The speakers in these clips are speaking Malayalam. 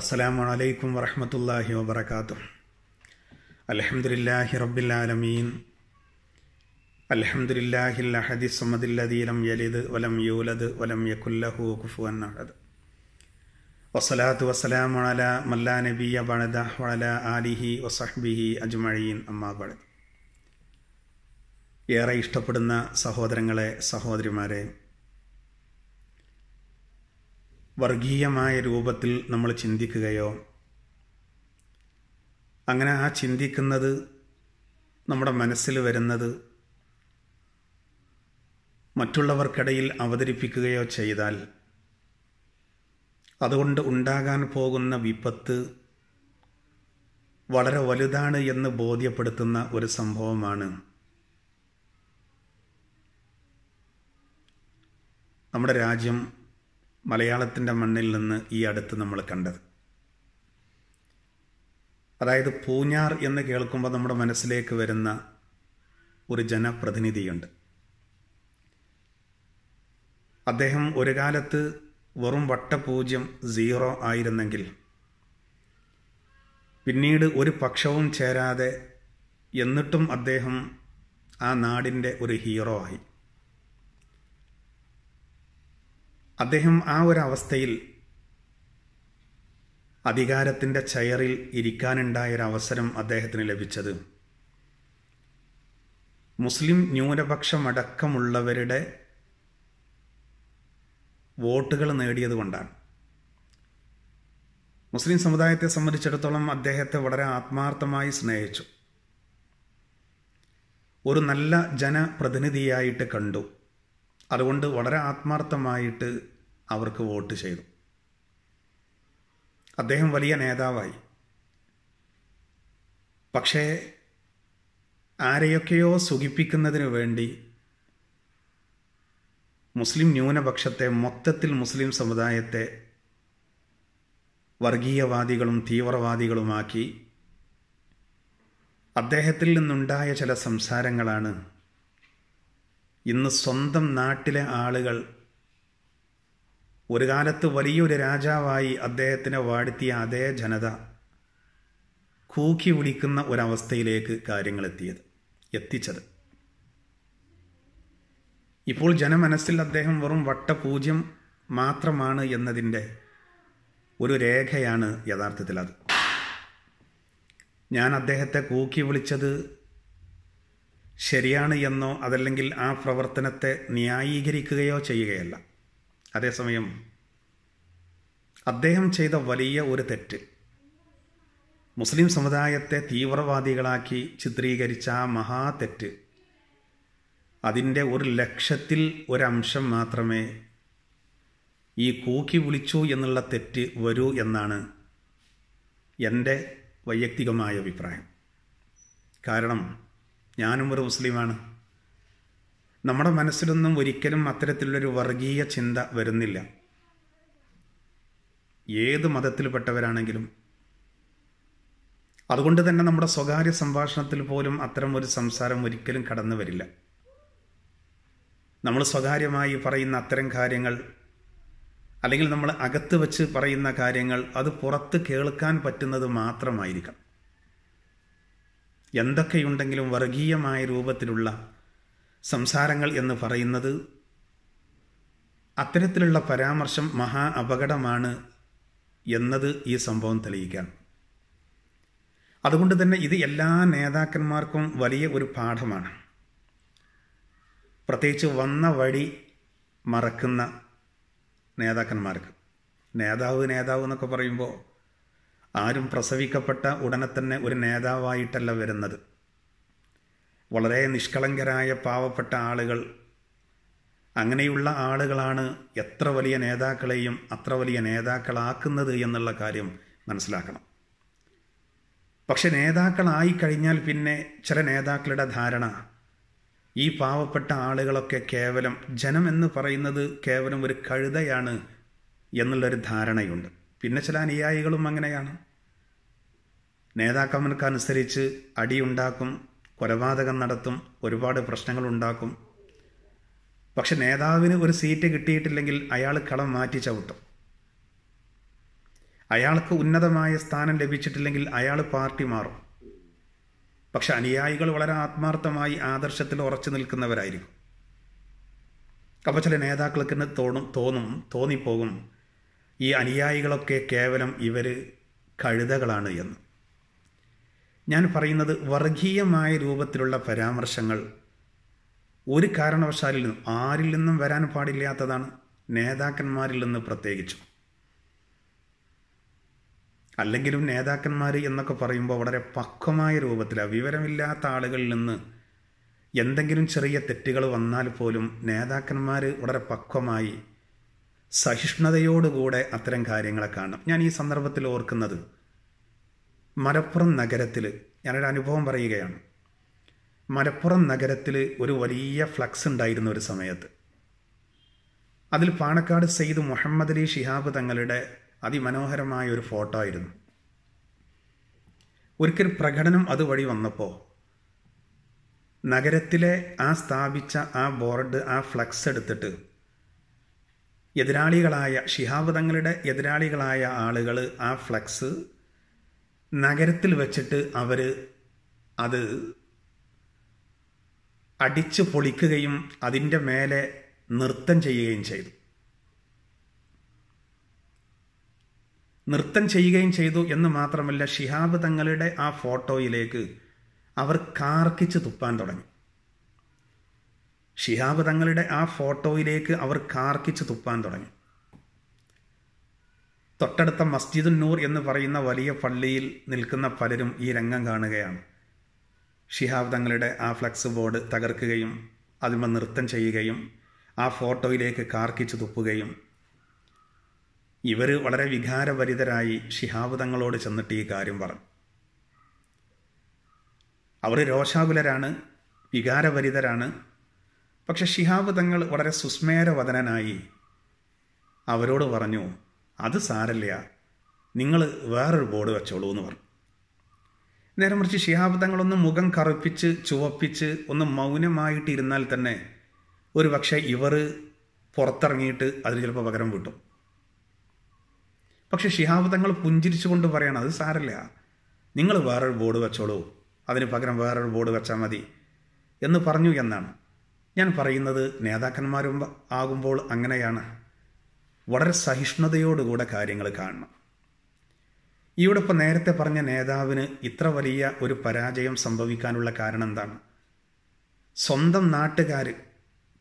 അസ്സാമലൈക്കും വരഹമത്തല്ലാഹി വാത്തു അലഹമുല്ലാഹി റബ്ബുലാലമീൻ അലഹമുല്ലാഹി ലഹദി സമദില്ലദീലം യലിദ് വലം യൂലദ് വലം യകുല്ലഹു കുഫു അന്നഹദ് വസലാത്തു വസലാമണല മല്ലാ നബിയ വണദ വണല ആലിഹി വസഹ്ബിഹി അജ്മഴീൻ അമ്മാബണദ് ഏറെ ഇഷ്ടപ്പെടുന്ന സഹോദരങ്ങളെ സഹോദരിമാരെ വർഗീയമായ രൂപത്തിൽ നമ്മൾ ചിന്തിക്കുകയോ അങ്ങനെ ആ ചിന്തിക്കുന്നത് നമ്മുടെ മനസ്സിൽ വരുന്നത് മറ്റുള്ളവർക്കിടയിൽ അവതരിപ്പിക്കുകയോ ചെയ്താൽ അതുകൊണ്ട് ഉണ്ടാകാൻ പോകുന്ന വിപത്ത് വളരെ വലുതാണ് എന്ന് ബോധ്യപ്പെടുത്തുന്ന ഒരു സംഭവമാണ് നമ്മുടെ രാജ്യം മലയാളത്തിൻ്റെ മണ്ണിൽ നിന്ന് ഈ അടുത്ത് നമ്മൾ കണ്ടത് അതായത് പൂഞ്ഞാർ എന്ന് കേൾക്കുമ്പോൾ നമ്മുടെ മനസ്സിലേക്ക് വരുന്ന ഒരു ജനപ്രതിനിധിയുണ്ട് അദ്ദേഹം ഒരു കാലത്ത് വെറും വട്ടപൂജ്യം സീറോ ആയിരുന്നെങ്കിൽ പിന്നീട് ഒരു പക്ഷവും ചേരാതെ എന്നിട്ടും അദ്ദേഹം ആ നാടിൻ്റെ ഒരു ഹീറോ ആയി അദ്ദേഹം ആ ഒരു അവസ്ഥയിൽ അധികാരത്തിൻ്റെ ചെയറിൽ ഇരിക്കാനുണ്ടായൊരവസരം അദ്ദേഹത്തിന് ലഭിച്ചത് മുസ്ലിം ന്യൂനപക്ഷമടക്കമുള്ളവരുടെ വോട്ടുകൾ നേടിയത് കൊണ്ടാണ് മുസ്ലിം സമുദായത്തെ സംബന്ധിച്ചിടത്തോളം അദ്ദേഹത്തെ വളരെ ആത്മാർത്ഥമായി സ്നേഹിച്ചു ഒരു നല്ല ജനപ്രതിനിധിയായിട്ട് കണ്ടു അതുകൊണ്ട് വളരെ ആത്മാർത്ഥമായിട്ട് അവർക്ക് വോട്ട് ചെയ്തു അദ്ദേഹം വലിയ നേതാവായി പക്ഷേ ആരെയൊക്കെയോ സുഖിപ്പിക്കുന്നതിന് വേണ്ടി മുസ്ലിം ന്യൂനപക്ഷത്തെ മൊത്തത്തിൽ മുസ്ലിം സമുദായത്തെ വർഗീയവാദികളും തീവ്രവാദികളുമാക്കി അദ്ദേഹത്തിൽ നിന്നുണ്ടായ ചില സംസാരങ്ങളാണ് ഇന്ന് സ്വന്തം നാട്ടിലെ ആളുകൾ ഒരു കാലത്ത് വലിയൊരു രാജാവായി അദ്ദേഹത്തിനെ വാഴ്ത്തിയ അതേ ജനത കൂക്കി വിളിക്കുന്ന ഒരവസ്ഥയിലേക്ക് എത്തിയത് എത്തിച്ചത് ഇപ്പോൾ ജനമനസ്സിൽ അദ്ദേഹം വെറും വട്ടപൂജ്യം മാത്രമാണ് എന്നതിൻ്റെ ഒരു രേഖയാണ് യഥാർത്ഥത്തിൽ അത് ഞാൻ അദ്ദേഹത്തെ കൂക്കി വിളിച്ചത് ശരിയാണ് എന്നോ അതല്ലെങ്കിൽ ആ പ്രവർത്തനത്തെ ന്യായീകരിക്കുകയോ ചെയ്യുകയല്ല അതേസമയം അദ്ദേഹം ചെയ്ത വലിയ ഒരു തെറ്റ് മുസ്ലിം സമുദായത്തെ തീവ്രവാദികളാക്കി ചിത്രീകരിച്ച ആ മഹാ തെറ്റ് അതിൻ്റെ ഒരു ലക്ഷത്തിൽ ഒരംശം മാത്രമേ ഈ കൂക്കി വിളിച്ചു എന്നുള്ള തെറ്റ് വരൂ എന്നാണ് എൻ്റെ വൈയക്തികമായ അഭിപ്രായം കാരണം ഞാനും ഒരു മുസ്ലിമാണ് നമ്മുടെ മനസ്സിലൊന്നും ഒരിക്കലും അത്തരത്തിലുള്ളൊരു വർഗീയ ചിന്ത വരുന്നില്ല ഏത് മതത്തിൽപ്പെട്ടവരാണെങ്കിലും അതുകൊണ്ട് തന്നെ നമ്മുടെ സ്വകാര്യ സംഭാഷണത്തിൽ പോലും അത്തരം ഒരു സംസാരം ഒരിക്കലും കടന്നു വരില്ല നമ്മൾ സ്വകാര്യമായി പറയുന്ന അത്തരം കാര്യങ്ങൾ അല്ലെങ്കിൽ നമ്മൾ അകത്ത് വെച്ച് പറയുന്ന കാര്യങ്ങൾ അത് പുറത്ത് കേൾക്കാൻ പറ്റുന്നത് മാത്രമായിരിക്കണം എന്തൊക്കെയുണ്ടെങ്കിലും വർഗീയമായ രൂപത്തിലുള്ള സംസാരങ്ങൾ എന്ന് പറയുന്നത് അത്തരത്തിലുള്ള പരാമർശം മഹാ അപകടമാണ് എന്നത് ഈ സംഭവം തെളിയിക്കാൻ അതുകൊണ്ട് തന്നെ ഇത് എല്ലാ നേതാക്കന്മാർക്കും വലിയ ഒരു പാഠമാണ് പ്രത്യേകിച്ച് വന്ന വഴി മറക്കുന്ന നേതാക്കന്മാർക്ക് നേതാവ് നേതാവ് എന്നൊക്കെ പറയുമ്പോൾ ആരും പ്രസവിക്കപ്പെട്ട ഉടനെ തന്നെ ഒരു നേതാവായിട്ടല്ല വരുന്നത് വളരെ നിഷ്കളങ്കരായ പാവപ്പെട്ട ആളുകൾ അങ്ങനെയുള്ള ആളുകളാണ് എത്ര വലിയ നേതാക്കളെയും അത്ര വലിയ നേതാക്കളാക്കുന്നത് എന്നുള്ള കാര്യം മനസ്സിലാക്കണം പക്ഷെ നേതാക്കളായി കഴിഞ്ഞാൽ പിന്നെ ചില നേതാക്കളുടെ ധാരണ ഈ പാവപ്പെട്ട ആളുകളൊക്കെ കേവലം ജനം എന്ന് പറയുന്നത് കേവലം ഒരു കഴുതയാണ് എന്നുള്ളൊരു ധാരണയുണ്ട് പിന്നെ ചില അനുയായികളും അങ്ങനെയാണ് നേതാക്കന്മാർക്കനുസരിച്ച് അടിയുണ്ടാക്കും കൊലപാതകം നടത്തും ഒരുപാട് ഉണ്ടാക്കും പക്ഷെ നേതാവിന് ഒരു സീറ്റ് കിട്ടിയിട്ടില്ലെങ്കിൽ അയാൾ കളം മാറ്റി ചവിട്ടും അയാൾക്ക് ഉന്നതമായ സ്ഥാനം ലഭിച്ചിട്ടില്ലെങ്കിൽ അയാൾ പാർട്ടി മാറും പക്ഷെ അനുയായികൾ വളരെ ആത്മാർത്ഥമായി ആദർശത്തിൽ ഉറച്ചു നിൽക്കുന്നവരായിരിക്കും അപ്പൊ ചില നേതാക്കൾക്ക് തോന്നും തോന്നും തോന്നിപ്പോകും ഈ അനുയായികളൊക്കെ കേവലം ഇവർ കഴുതകളാണ് എന്ന് ഞാൻ പറയുന്നത് വർഗീയമായ രൂപത്തിലുള്ള പരാമർശങ്ങൾ ഒരു കാരണവശാലിൽ നിന്നും ആരിൽ നിന്നും വരാൻ പാടില്ലാത്തതാണ് നേതാക്കന്മാരിൽ നിന്ന് പ്രത്യേകിച്ചും അല്ലെങ്കിലും നേതാക്കന്മാർ എന്നൊക്കെ പറയുമ്പോൾ വളരെ പക്വമായ രൂപത്തിൽ വിവരമില്ലാത്ത ആളുകളിൽ നിന്ന് എന്തെങ്കിലും ചെറിയ തെറ്റുകൾ വന്നാൽ പോലും നേതാക്കന്മാർ വളരെ പക്വമായി സഹിഷ്ണുതയോടുകൂടെ അത്തരം കാര്യങ്ങളെ കാണും ഞാൻ ഈ സന്ദർഭത്തിൽ ഓർക്കുന്നത് മലപ്പുറം നഗരത്തിൽ ഞാനൊരു അനുഭവം പറയുകയാണ് മലപ്പുറം നഗരത്തിൽ ഒരു വലിയ ഫ്ലക്സ് ഉണ്ടായിരുന്ന ഒരു സമയത്ത് അതിൽ പാണക്കാട് സെയ്ദ് മുഹമ്മദ് അലി ഷിഹാബ് തങ്ങളുടെ അതിമനോഹരമായ ഒരു ഫോട്ടോ ആയിരുന്നു ഒരിക്കൽ പ്രകടനം അതുവഴി വന്നപ്പോൾ നഗരത്തിലെ ആ സ്ഥാപിച്ച ആ ബോർഡ് ആ ഫ്ലക്സ് എടുത്തിട്ട് എതിരാളികളായ ശിഹാബ് തങ്ങളുടെ എതിരാളികളായ ആളുകൾ ആ ഫ്ലക്സ് നഗരത്തിൽ വെച്ചിട്ട് അവർ അത് അടിച്ച് പൊളിക്കുകയും അതിൻ്റെ മേലെ നൃത്തം ചെയ്യുകയും ചെയ്തു നൃത്തം ചെയ്യുകയും ചെയ്തു എന്ന് മാത്രമല്ല ഷിഹാബ് തങ്ങളുടെ ആ ഫോട്ടോയിലേക്ക് അവർ കാർക്കിച്ച് തുപ്പാൻ തുടങ്ങി ഷിഹാബ് തങ്ങളുടെ ആ ഫോട്ടോയിലേക്ക് അവർ കാർക്കിച്ച് തുപ്പാൻ തുടങ്ങി തൊട്ടടുത്ത മസ്ജിദുൻ നൂർ എന്ന് പറയുന്ന വലിയ പള്ളിയിൽ നിൽക്കുന്ന പലരും ഈ രംഗം കാണുകയാണ് ഷിഹാബ് തങ്ങളുടെ ആ ഫ്ലക്സ് ബോർഡ് തകർക്കുകയും അതിന്മേൽ നൃത്തം ചെയ്യുകയും ആ ഫോട്ടോയിലേക്ക് കാർക്കിച്ചു തുപ്പുകയും ഇവർ വളരെ വികാരഭരിതരായി ഷിഹാബ് തങ്ങളോട് ചെന്നിട്ട് ഈ കാര്യം പറഞ്ഞു അവർ രോഷാകുലരാണ് വികാരഭരിതരാണ് പക്ഷെ ഷിഹാബ് തങ്ങൾ വളരെ സുസ്മേരവദനായി അവരോട് പറഞ്ഞു അത് സാരല്ല നിങ്ങൾ വേറൊരു ബോർഡ് വെച്ചോളൂ എന്ന് പറഞ്ഞു നേരെ മറിച്ച് ശിഹാബ് തങ്ങളൊന്ന് മുഖം കറുപ്പിച്ച് ചുവപ്പിച്ച് ഒന്ന് മൗനമായിട്ട് ഇരുന്നാൽ തന്നെ ഒരു പക്ഷേ ഇവർ പുറത്തിറങ്ങിയിട്ട് അതിന് ചിലപ്പോൾ പകരം വിട്ടു പക്ഷെ ശിഹാബ് തങ്ങൾ പുഞ്ചിരിച്ചുകൊണ്ട് പറയണം അത് സാരല്ല നിങ്ങൾ വേറൊരു ബോർഡ് വെച്ചോളൂ അതിന് പകരം വേറൊരു ബോർഡ് വെച്ചാൽ മതി എന്ന് പറഞ്ഞു എന്നാണ് ഞാൻ പറയുന്നത് നേതാക്കന്മാരും ആകുമ്പോൾ അങ്ങനെയാണ് വളരെ സഹിഷ്ണുതയോടുകൂടെ കാര്യങ്ങൾ കാണണം ഇവിടെ ഇപ്പോൾ നേരത്തെ പറഞ്ഞ നേതാവിന് ഇത്ര വലിയ ഒരു പരാജയം സംഭവിക്കാനുള്ള കാരണം എന്താണ് സ്വന്തം നാട്ടുകാർ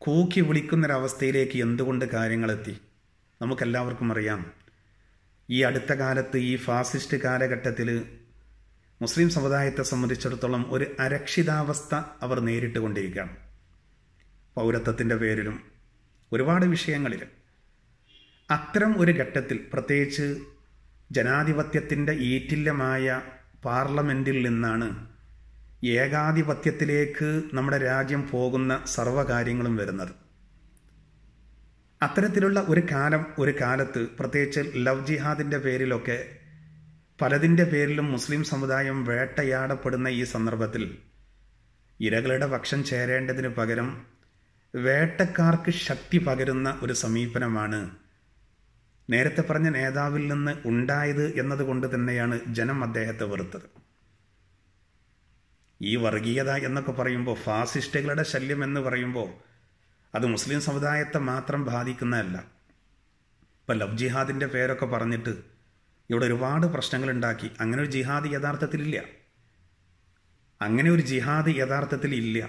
കൂക്കി വിളിക്കുന്നൊരവസ്ഥയിലേക്ക് എന്തുകൊണ്ട് കാര്യങ്ങളെത്തി നമുക്കെല്ലാവർക്കും അറിയാം ഈ അടുത്ത കാലത്ത് ഈ ഫാസിസ്റ്റ് കാലഘട്ടത്തിൽ മുസ്ലിം സമുദായത്തെ സംബന്ധിച്ചിടത്തോളം ഒരു അരക്ഷിതാവസ്ഥ അവർ നേരിട്ടുകൊണ്ടിരിക്കുകയാണ് പൗരത്വത്തിൻ്റെ പേരിലും ഒരുപാട് വിഷയങ്ങളിലും അത്തരം ഒരു ഘട്ടത്തിൽ പ്രത്യേകിച്ച് ജനാധിപത്യത്തിൻ്റെ ഈറ്റില്യമായ പാർലമെൻറ്റിൽ നിന്നാണ് ഏകാധിപത്യത്തിലേക്ക് നമ്മുടെ രാജ്യം പോകുന്ന സർവ്വകാര്യങ്ങളും വരുന്നത് അത്തരത്തിലുള്ള ഒരു കാലം ഒരു കാലത്ത് പ്രത്യേകിച്ച് ലവ് ജിഹാദിൻ്റെ പേരിലൊക്കെ പലതിൻ്റെ പേരിലും മുസ്ലിം സമുദായം വേട്ടയാടപ്പെടുന്ന ഈ സന്ദർഭത്തിൽ ഇരകളുടെ പക്ഷം ചേരേണ്ടതിന് പകരം വേട്ടക്കാർക്ക് ശക്തി പകരുന്ന ഒരു സമീപനമാണ് നേരത്തെ പറഞ്ഞ നേതാവിൽ നിന്ന് ഉണ്ടായത് എന്നതുകൊണ്ട് തന്നെയാണ് ജനം അദ്ദേഹത്തെ വെറുത്തത് ഈ വർഗീയത എന്നൊക്കെ പറയുമ്പോൾ ഫാസിസ്റ്റുകളുടെ ശല്യം എന്ന് പറയുമ്പോൾ അത് മുസ്ലിം സമുദായത്തെ മാത്രം ബാധിക്കുന്നതല്ല ഇപ്പം ലവ് ജിഹാദിൻ്റെ പേരൊക്കെ പറഞ്ഞിട്ട് ഇവിടെ ഒരുപാട് ഉണ്ടാക്കി അങ്ങനെ ഒരു ജിഹാദ് യഥാർത്ഥത്തിലില്ല അങ്ങനെ ഒരു ജിഹാദ് യഥാർത്ഥത്തിൽ ഇല്ല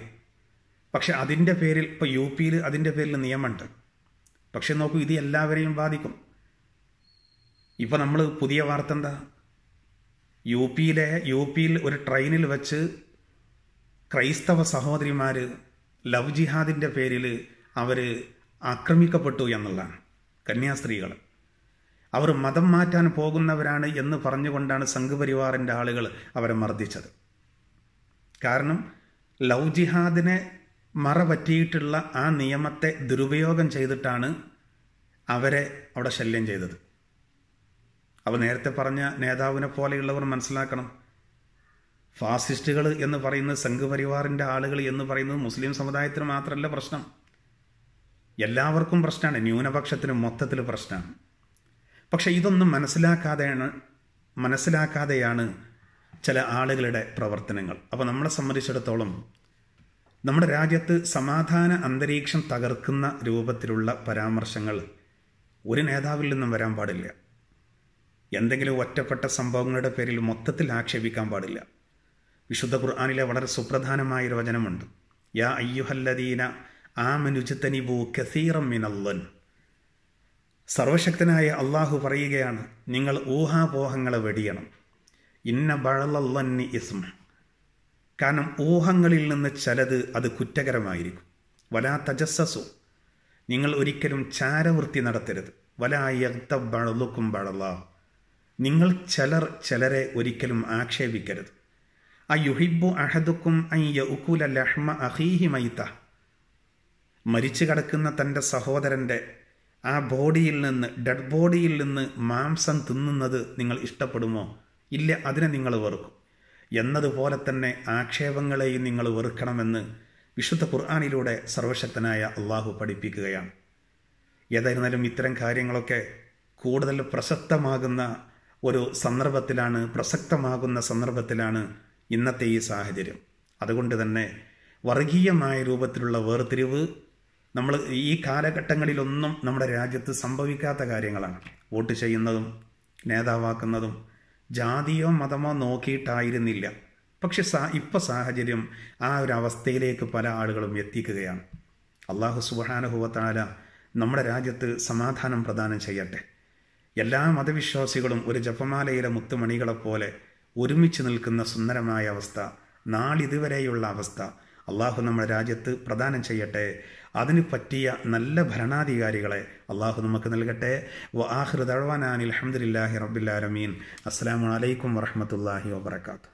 പക്ഷെ അതിൻ്റെ പേരിൽ ഇപ്പോൾ യു പിയിൽ അതിൻ്റെ പേരിൽ നിയമമുണ്ട് പക്ഷെ നോക്കൂ ഇത് എല്ലാവരെയും ബാധിക്കും ഇപ്പോൾ നമ്മൾ പുതിയ വാർത്ത എന്താ യു പിയിലെ യു പിയിൽ ഒരു ട്രെയിനിൽ വെച്ച് ക്രൈസ്തവ സഹോദരിമാർ ലവ് ജിഹാദിൻ്റെ പേരിൽ അവർ ആക്രമിക്കപ്പെട്ടു എന്നുള്ളതാണ് കന്യാസ്ത്രീകൾ അവർ മതം മാറ്റാൻ പോകുന്നവരാണ് എന്ന് പറഞ്ഞുകൊണ്ടാണ് സംഘപരിവാറിൻ്റെ ആളുകൾ അവരെ മർദ്ദിച്ചത് കാരണം ലവ് ജിഹാദിനെ മറപറ്റിയിട്ടുള്ള ആ നിയമത്തെ ദുരുപയോഗം ചെയ്തിട്ടാണ് അവരെ അവിടെ ശല്യം ചെയ്തത് അപ്പോൾ നേരത്തെ പറഞ്ഞ നേതാവിനെ പോലെയുള്ളവർ മനസ്സിലാക്കണം ഫാസിസ്റ്റുകൾ എന്ന് പറയുന്നത് സംഘപരിവാറിൻ്റെ ആളുകൾ എന്ന് പറയുന്നത് മുസ്ലിം സമുദായത്തിന് മാത്രമല്ല പ്രശ്നം എല്ലാവർക്കും പ്രശ്നമാണ് ന്യൂനപക്ഷത്തിനും മൊത്തത്തിൽ പ്രശ്നമാണ് പക്ഷെ ഇതൊന്നും മനസ്സിലാക്കാതെയാണ് മനസ്സിലാക്കാതെയാണ് ചില ആളുകളുടെ പ്രവർത്തനങ്ങൾ അപ്പോൾ നമ്മളെ സംബന്ധിച്ചിടത്തോളം നമ്മുടെ രാജ്യത്ത് സമാധാന അന്തരീക്ഷം തകർക്കുന്ന രൂപത്തിലുള്ള പരാമർശങ്ങൾ ഒരു നേതാവിൽ നിന്നും വരാൻ പാടില്ല എന്തെങ്കിലും ഒറ്റപ്പെട്ട സംഭവങ്ങളുടെ പേരിൽ മൊത്തത്തിൽ ആക്ഷേപിക്കാൻ പാടില്ല വിശുദ്ധ ഖുർആാനിലെ വളരെ സുപ്രധാനമായൊരു വചനമുണ്ട് യാ അയ്യുഹല്ലദീന ബു കസീറം മിനല്ലൻ സർവശക്തനായ അള്ളാഹു പറയുകയാണ് നിങ്ങൾ ഊഹാപോഹങ്ങളെ വെടിയണം ഇന്ന ബഴലല്ലന്നി ഇസ്മ കാരണം ഊഹങ്ങളിൽ നിന്ന് ചിലത് അത് കുറ്റകരമായിരിക്കും വലാ തജസ്സസു നിങ്ങൾ ഒരിക്കലും ചാരവൃത്തി നടത്തരുത് വലാ യക്ത ബഴലുക്കും നിങ്ങൾ ചിലർ ചിലരെ ഒരിക്കലും ആക്ഷേപിക്കരുത് ആ യുഹിബു അഹദുക്കും ഐ യഉക്കുല ലഹ്മ അഹീഹി മൈത്ത മരിച്ചു കിടക്കുന്ന തൻ്റെ സഹോദരൻ്റെ ആ ബോഡിയിൽ നിന്ന് ഡെഡ് ബോഡിയിൽ നിന്ന് മാംസം തിന്നുന്നത് നിങ്ങൾ ഇഷ്ടപ്പെടുമോ ഇല്ല അതിനെ നിങ്ങൾ വെറുക്കും എന്നതുപോലെ തന്നെ ആക്ഷേപങ്ങളെയും നിങ്ങൾ വെറുക്കണമെന്ന് വിശുദ്ധ ഖുർആാനിലൂടെ സർവശക്തനായ അള്ളാഹു പഠിപ്പിക്കുകയാണ് ഏതായിരുന്നാലും ഇത്തരം കാര്യങ്ങളൊക്കെ കൂടുതൽ പ്രസക്തമാകുന്ന ഒരു സന്ദർഭത്തിലാണ് പ്രസക്തമാകുന്ന സന്ദർഭത്തിലാണ് ഇന്നത്തെ ഈ സാഹചര്യം അതുകൊണ്ട് തന്നെ വർഗീയമായ രൂപത്തിലുള്ള വേർതിരിവ് നമ്മൾ ഈ കാലഘട്ടങ്ങളിലൊന്നും നമ്മുടെ രാജ്യത്ത് സംഭവിക്കാത്ത കാര്യങ്ങളാണ് വോട്ട് ചെയ്യുന്നതും നേതാവാക്കുന്നതും ജാതിയോ മതമോ നോക്കിയിട്ടായിരുന്നില്ല പക്ഷെ സാ ഇപ്പം സാഹചര്യം ആ ഒരു അവസ്ഥയിലേക്ക് പല ആളുകളും എത്തിക്കുകയാണ് അള്ളാഹു സുബാനുഭവത്താല നമ്മുടെ രാജ്യത്ത് സമാധാനം പ്രദാനം ചെയ്യട്ടെ എല്ലാ മതവിശ്വാസികളും ഒരു ജപമാലയിലെ മുത്തുമണികളെപ്പോലെ ഒരുമിച്ച് നിൽക്കുന്ന സുന്ദരമായ അവസ്ഥ നാളിതുവരെയുള്ള അവസ്ഥ അള്ളാഹു നമ്മുടെ രാജ്യത്ത് പ്രദാനം ചെയ്യട്ടെ അതിന് പറ്റിയ നല്ല ഭരണാധികാരികളെ അള്ളാഹു നമുക്ക് നൽകട്ടെ വ ആഹ്റദഴവാനാൻ അലഹമുല്ലാഹി റബുല്ലാലമീൻ അസ്സാം വലൈക്കും വറഹമത്തല്ലാഹി വാത്തു